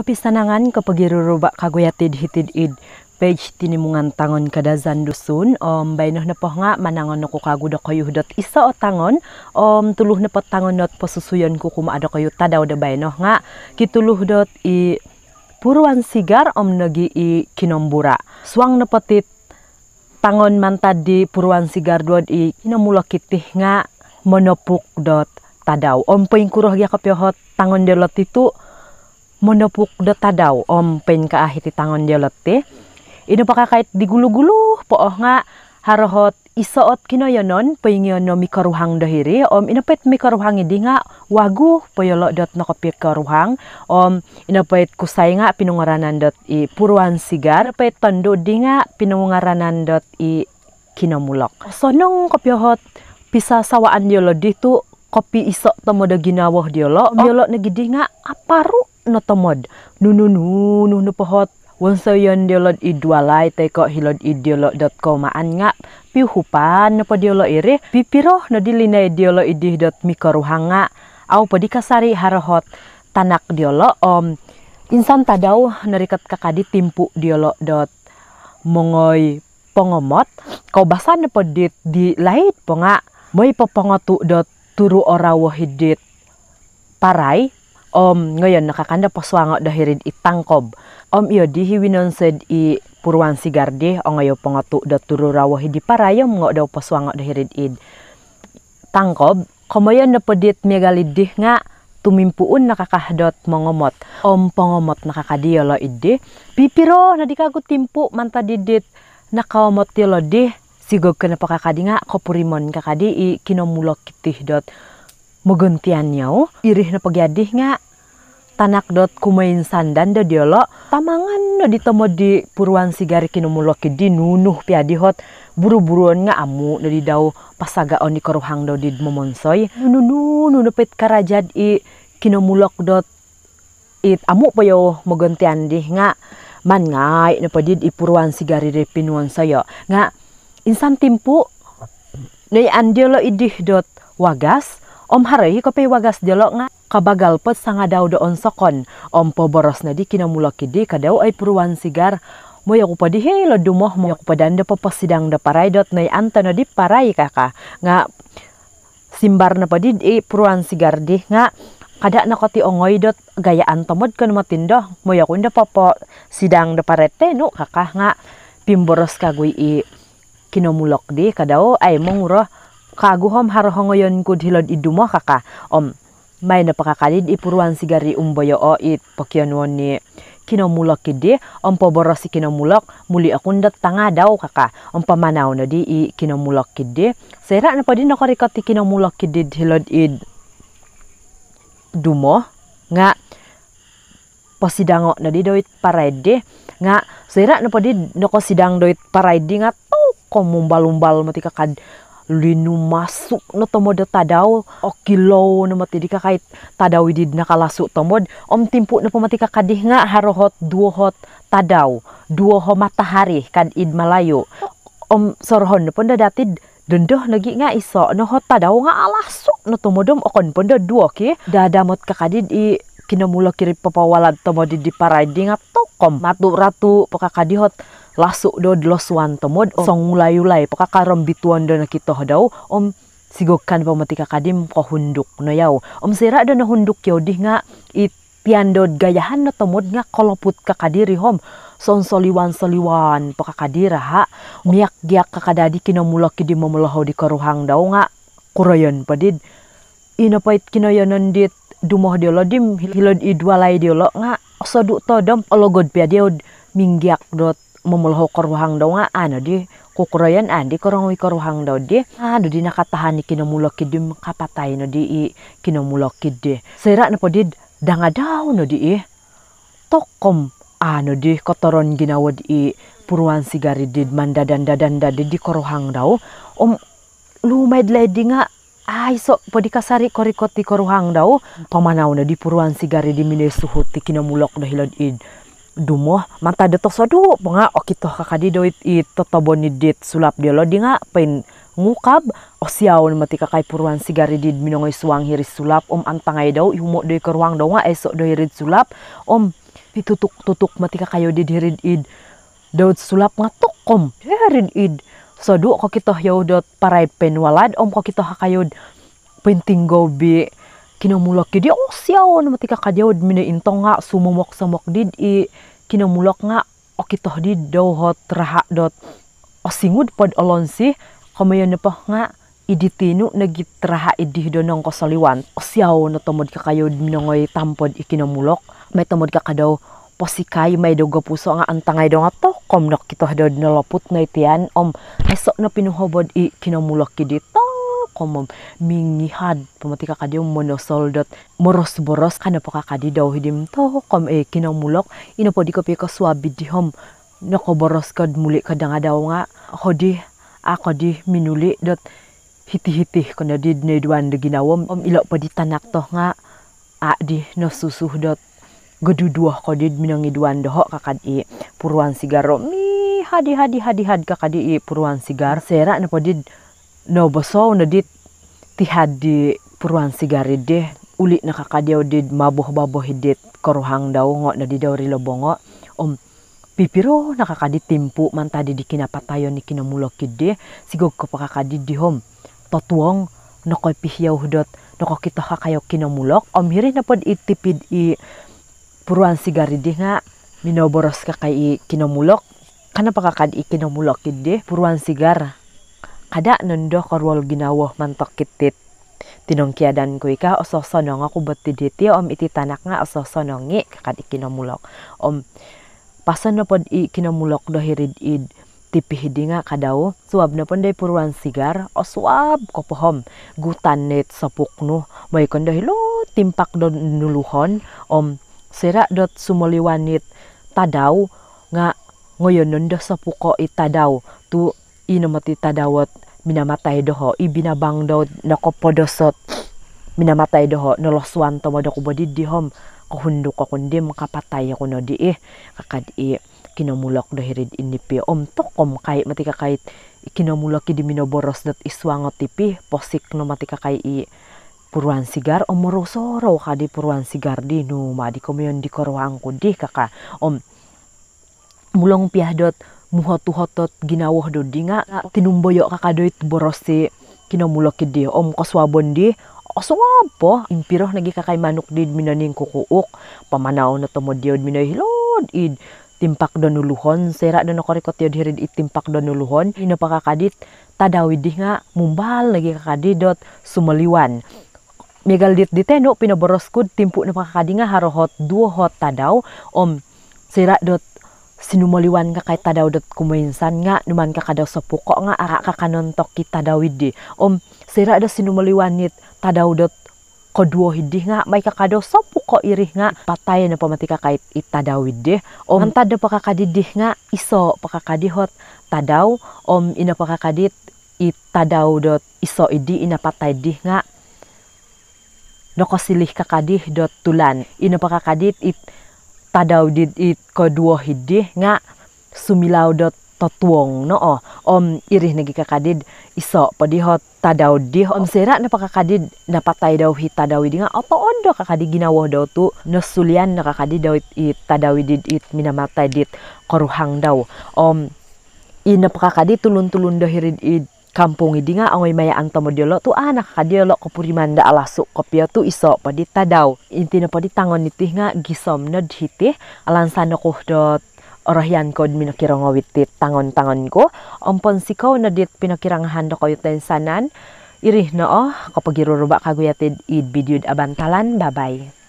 Kopi sanangan kepegiru rubak kagoyatid hitid id. Page tinimungan tangon kadazan dusun om baynoh nepoh ngak manangon naku kagu dokoyuh dot isa o tangon om tuluh nepot tangon dot posusuyon kukum adokoyu koyu tadaw de baynoh nga kituluh dot i puruan sigar om negi i kinombura suang nepotit tangon mantad di puruan sigar dot i kinomulo kitih ngak monopuk dot tadaw om poing kuruh gia kopyohot tangon delot itu menepuk detadaw om pen ke ahit di tangan jelot teh. Ino pakakait di gulu gulu po oh nga harohot isaot kinoyonon pengyon no mikaruhang dahiri om inapet mikaruhang idinga nga wagu poyolo dot nakapit karuhang om inapet kusay nga pinungaranan dot i puruan sigar pet tondo di nga pinungaranan dot i kinamulok sonong kopyohot pisa sawaan diolo ditu kopi isok tamo da ginawah diolo oh. na nagidi nga aparu notomod nununu nunu pohot yon diolot idualai teko hilod idiolot dot koma anga pihupan nopo diolo iri pipiroh no dilinai diolo idih dot mikoruhanga au podi kasari harohot tanak diolo om insan tadau nerikat kakadi timpu diolo dot mongoi pongomot kau basan nopo di lait ponga moi popongotu dot turu ora wahidit parai Om ngayon nakakanda paswango dahirid itangkob. Om iyo dihiwinon sed i puruan sigardi o ngayo pangatu da tururawa hidi parayom ngo daw paswango dahirid id. Tangkob, kamayan dit megalidih nga tumimpuun nakakahdot mongomot. Om pongomot lo iddi. Pipiro na di kago timpu manta didit nakawamot yolo dih. Sigog ka na pakakadi nga kapurimon kakadi i kinomulok kitih dot nyau, irih na pegadih nga. Tanak dot kumain sandan da diolo, tamangan na ditemo di puruan sigari kinumuloki di nunuh piadihot, buru-buruan nga amu na didau pasaga on di koruhang do di momonsoy. Nunu nupit karajad i kinumulok dot it amu payo meguntian dih nga. Man ngai na padid sigari di pinuan soyo. Nga, insan timpu, na andilo idih dot wagas, Om Harai kope wagas jelok nga kabagal pot daw do on sokon. Om po boros borosna di kinamulakidi kadau ay puruan sigar. Mo ko padi hei lo dumoh moya ko padan de po sidang de parai dot na anta na di kaka. Nga simbar na padi di puruan sigar di nga kada na koti ongoy dot gayaan tamod kan matindo Mo ko inda po sidang da parete no kaka nga pimboros kagui i kinamulok di kadao ay mong roh kaguhom harhongoyon kudhilod idumo kaka om may napakakalid ipuruan sigari umboyo o it woni ni kinomulok kidi om poboro si kinomulok muli akunda tanga daw kaka om pamanaw na di i kinomulok kidi sera na pwede korikot ti kinomulok kidi hilod id dumo nga posidango na di doit parede nga sera na pwede kosidang doit parede nga tau komumbalumbal mo ti kakad linu masuk no tomod tadau okilo no mati di kakai tadau di dina kalasu om timpu no pemati kakadih nga harohot duohot tadau hot matahari kan id malayu om sorohon, no pun dati dendoh lagi nga iso no hot tadau nga alasuk no tomo om okon pun duo ki dadamot kakadid i kina kiri papawalan tomod di di di nga tokom matu ratu pokakadihot lasuk do losuan tomod oh. song ulay-ulay karom bituan do nakitoh daw om sigokan matika kadim ko hunduk no yaw. Om sira do na hunduk yaw di nga do gayahan na tomod nga koloput kakadiri hom. Son soliwan soliwan kadira ha. Miyak giyak kakadadi kinamulak kidi mamulahaw di karuhang daw nga. kurayan padid. Inapait kinayanan dit dumoh diolo dim hilod idwalay diolo nga. to todom ologod pia diod minggiak dot memulho koruhang daw nga ano di kukurayan andi ah, wi koruhang daw di ano di nakatahani kinamulok di kapatay, no di i kinamulaki di sira na po di dangadaw no di i tokom ano di kotoron ginawad i puruan sigari di mandadanda danda dadi di koruhang daw om lumaid lady nga ay so pwede kasari korikot koti koruhang daw pamanaw na di puruan sigari di minesuhot ti kinamulok dahilad id dumoh mata deto sodu penga oki toh kakadi doit i totoboni dit sulap dia lo dinga pen ngukab osiaun mati kakai puruan sigari did minongoi suang hiri sulap om antangai dau ihumo doi ke ruang esok doi hirid sulap om pitutuk tutuk mati kakayo did hirid id daud sulap ngatuk kom hirid id sodu kok kita yaudot parai pen walad om kok kita hakayod penting gobi kina mulak gidi oh siaw na matika di mina intong nga sumumok samok did i kina mulok nga o kitoh di dohot raha dot o singud pod olon si kamayon na pa nga iditinu nagitraha idih do nang kosaliwan o siaw na tamod ka kayo ngay tampod ikinamulok may tamod ka kadaw posikay may dogo puso nga ah, antangay do nga ah, to nok kitoh do nalaput na itian om esok na pinuhobod i kinamulok kidito komom mingihad pamati kakadi monosoldot moros boros kana po kakadi daw hidim to kom e kinamulok ino po di ko pika suabi di hom nako boros kad muli kadang ada nga hodi ako di minuli dot hiti-hiti kana di neduan de ginawom om ilok po di tanak toh nga a di nasusuh dot geduduah kodid iduan dohok i puruan sigaro mi hadi hadi hadi had i puruan sigar serak na podid no boso na dit ti di puruan sigari de uli na kakadiaw did maboh-baboh hidit koruhang daw ngo na di daw rilobongo om pipiro nakakaditimpu man tadi di kinapatayon ni kinamulokid de sigog ko pakakadi di hom totuong nakoy pihiyaw hudot ko kita kakayo kinamulok om hiri na pod itipid i puruan sigari di nga minoboros ka kay kinamulok kana pakakadi i kinamulokid de puruan sigara kada nendo korwal ginawoh mantok kitit. dan kuika osoh ososonong aku beti diti om iti tanak nga ngik kakad ikinomulok. Om pasan na pod ikinomulok dohirid id tipihidi nga kadaw suab na puruan sigar o suab kopohom pohom gutan net sapukno may hilo timpak do nuluhon om sira dot sumoliwanit tadaw nga ngoyon nondo sapuko itadaw tu inomati tadawot minamatay doho ibinabang daw na nakopodosot minamatay doho noloswan tomo dokubodi dihom ko kundi makapatay ako no di eh kakad i kinamulak dahirid inipi om tokom kahit mati kakait kinamulak di minoboros dat iswangot tipi posik no mati i puruan sigar om morosoro kadi puruan sigar di numa di komion di korwang kundi kaka om mulong dot Muhotu muhotuhotot ginawoh do dinga tinumboyo boros borose kinamulok di om koswabon di oso apa impiroh nagi kakay manuk did minaning kukuuk pamanaw na tomo diod minay hilod id timpak donuluhon sera no korikot yod hirid itimpak donuluhon ino pakakadit tadawi di nga mumbal nagi kakadidot sumaliwan dit di tenok pinaboros kud timpu na pakakadi nga harohot duohot tadaw om sira dot sinumoliwan ka kay tadaw dot kuminsan nga numan ka kadaw sa puko nga ara ka kanontok kita dawid om sira da nit tadaw dot koduo hidih nga may kakado sa puko irih nga patay na pamati ka kay itadawid di om tada pakakadidih nga iso pakakadihot tadaw om ina pakakadit itadaw dot iso idi ina patay di nga nokosilih kakadih dot tulan ina pakakadit it tadaudid it kedua hidih nga dot totuong no oh om irih negi kakadid iso podihot tadaudih om sera napa kakadid napa hi tadawid nga apa ondo kakadid ginawah dau tu nesulian na kakadid dau it tadawidid it minamata dit koruhang daw om ina pakakadid tulun-tulun dahirid it kampung idinga angoi maya antomo diolo tu anak ka diolo alasuk manda alasu kopio tu iso padi tadau intina padi tangon nitih nga gisom na dhitih alansana kuhdot Orohyan ko minokirong awitit tangon-tangon ko, ompon ko na dit pinokiranghan do koyo sanan, irih na oh, kapag irurubak kaguyatid id video abantalan, bye bye